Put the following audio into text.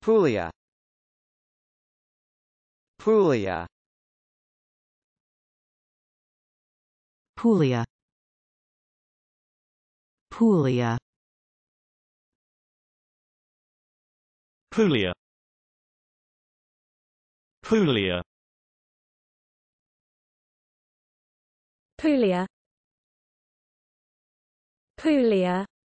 Puglia Puglia Puglia Puglia Puglia Puglia Puglia Puglia